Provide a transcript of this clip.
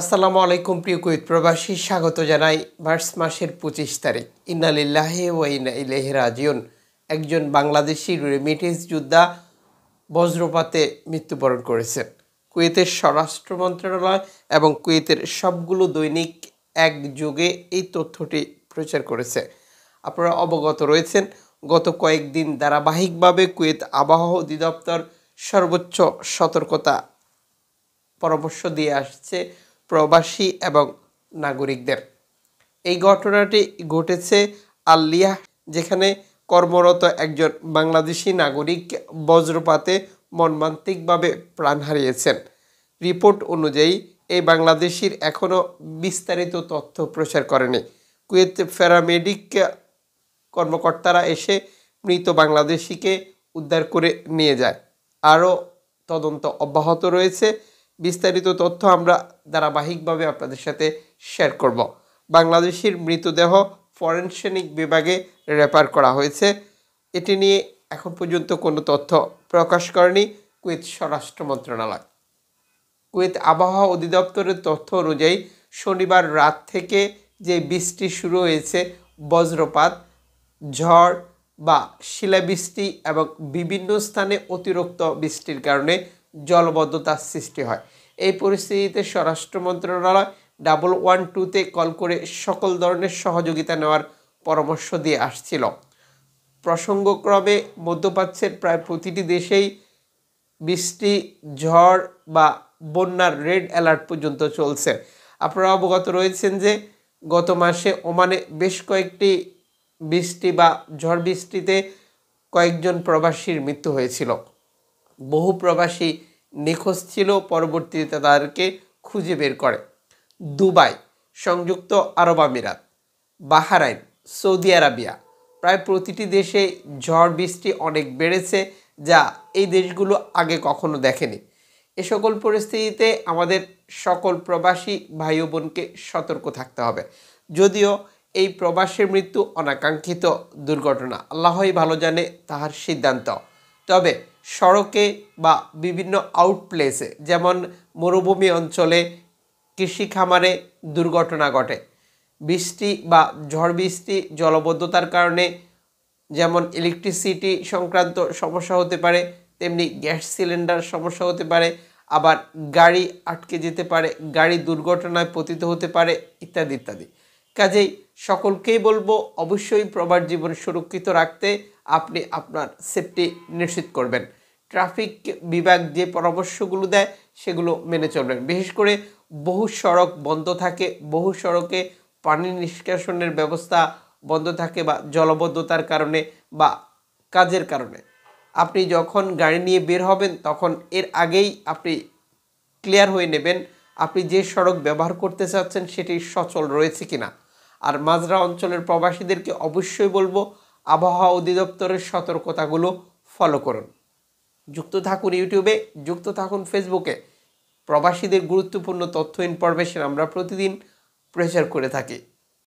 আসসালামু আলাইকুম প্রিয় কুয়েত প্রবাসী স্বাগত জানাই মার্চ মাসের পঁচিশ তারিখ ইনালিল্লাহে ও ইনা ইলাহি রাজিউন একজন বাংলাদেশি রেমিটেন্স যোদ্ধা বজ্রপাতে মৃত্যুবরণ করেছেন কুয়েতের স্বরাষ্ট্র মন্ত্রণালয় এবং কুয়েতের সবগুলো দৈনিক একযোগে এই তথ্যটি প্রচার করেছে আপনারা অবগত রয়েছেন গত কয়েকদিন ধারাবাহিকভাবে কুয়েত আবহাওয়া অধিদপ্তর সর্বোচ্চ সতর্কতা পরামর্শ দিয়ে আসছে প্রবাসী এবং নাগরিকদের এই ঘটনাটি ঘটেছে আল্লিয়া যেখানে কর্মরত একজন বাংলাদেশি নাগরিক বজ্রপাতে মর্মান্তিকভাবে প্রাণ হারিয়েছেন রিপোর্ট অনুযায়ী এই বাংলাদেশির এখনও বিস্তারিত তথ্য প্রচার করেনি কুয়েত প্যারামেডিক কর্মকর্তারা এসে মৃত বাংলাদেশিকে উদ্ধার করে নিয়ে যায় আরও তদন্ত অব্যাহত রয়েছে বিস্তারিত তথ্য আমরা ধারাবাহিকভাবে আপনাদের সাথে শেয়ার করব বাংলাদেশের মৃতদেহ ফরেনসেনিক বিভাগে রেফার করা হয়েছে এটি নিয়ে এখন পর্যন্ত কোনো তথ্য প্রকাশ করেনি কুয়েত স্বরাষ্ট্র মন্ত্রণালয় কুয়েত আবহাওয়া অধিদপ্তরের তথ্য অনুযায়ী শনিবার রাত থেকে যে বৃষ্টি শুরু হয়েছে বজ্রপাত ঝড় বা শিলাবৃষ্টি এবং বিভিন্ন স্থানে অতিরিক্ত বৃষ্টির কারণে জলবদ্ধতার সৃষ্টি হয় এই পরিস্থিতিতে স্বরাষ্ট্র মন্ত্রণালয় ডাবল ওয়ান টুতে কল করে সকল ধরনের সহযোগিতা নেওয়ার পরামর্শ দিয়ে আসছিল প্রসঙ্গক্রমে মধ্যপ্রাচ্যের প্রায় প্রতিটি দেশেই বৃষ্টি ঝড় বা বন্যার রেড অ্যালার্ট পর্যন্ত চলছে আপনারা অবগত রয়েছেন যে গত মাসে ওমানে বেশ কয়েকটি বৃষ্টি বা ঝড় বৃষ্টিতে কয়েকজন প্রবাসীর মৃত্যু হয়েছিল বহু প্রবাসী নিখোঁজ ছিল পরবর্তীতে তাদেরকে খুঁজে বের করে দুবাই সংযুক্ত আরব আমিরাত বাহারাইন সৌদি আরাবিয়া প্রায় প্রতিটি দেশে ঝড় বৃষ্টি অনেক বেড়েছে যা এই দেশগুলো আগে কখনো দেখেনি এ সকল পরিস্থিতিতে আমাদের সকল প্রবাসী ভাই বোনকে সতর্ক থাকতে হবে যদিও এই প্রবাসের মৃত্যু অনাকাঙ্ক্ষিত দুর্ঘটনা আল্লাহই ভালো জানে তাহার সিদ্ধান্ত তবে সড়কে বা বিভিন্ন আউটপ্লেসে যেমন মরুভূমি অঞ্চলে কৃষি খামারে দুর্ঘটনা ঘটে বৃষ্টি বা ঝড় বৃষ্টি জলবদ্ধতার কারণে যেমন ইলেকট্রিসিটি সংক্রান্ত সমস্যা হতে পারে তেমনি গ্যাস সিলিন্ডার সমস্যা হতে পারে আবার গাড়ি আটকে যেতে পারে গাড়ি দুর্ঘটনায় পতিত হতে পারে ইত্যাদি ইত্যাদি কাজেই সকলকেই বলবো অবশ্যই প্রবার জীবন সুরক্ষিত রাখতে আপনি আপনার সেফটি নিশ্চিত করবেন ট্রাফিক বিভাগ যে পরামর্শগুলো দেয় সেগুলো মেনে চলবেন বিশেষ করে বহু সড়ক বন্ধ থাকে বহু সড়কে পানি নিষ্কাশনের ব্যবস্থা বন্ধ থাকে বা জলবদ্ধতার কারণে বা কাজের কারণে আপনি যখন গাড়ি নিয়ে বের হবেন তখন এর আগেই আপনি ক্লিয়ার হয়ে নেবেন আপনি যে সড়ক ব্যবহার করতে চাচ্ছেন সেটি সচল রয়েছে কিনা আর মাজরা অঞ্চলের প্রবাসীদেরকে অবশ্যই বলবো আবহাওয়া অধিদপ্তরের সতর্কতাগুলো ফলো করুন যুক্ত থাকুন ইউটিউবে যুক্ত থাকুন ফেসবুকে প্রবাসীদের গুরুত্বপূর্ণ তথ্য ইনফরমেশন আমরা প্রতিদিন প্রচার করে থাকি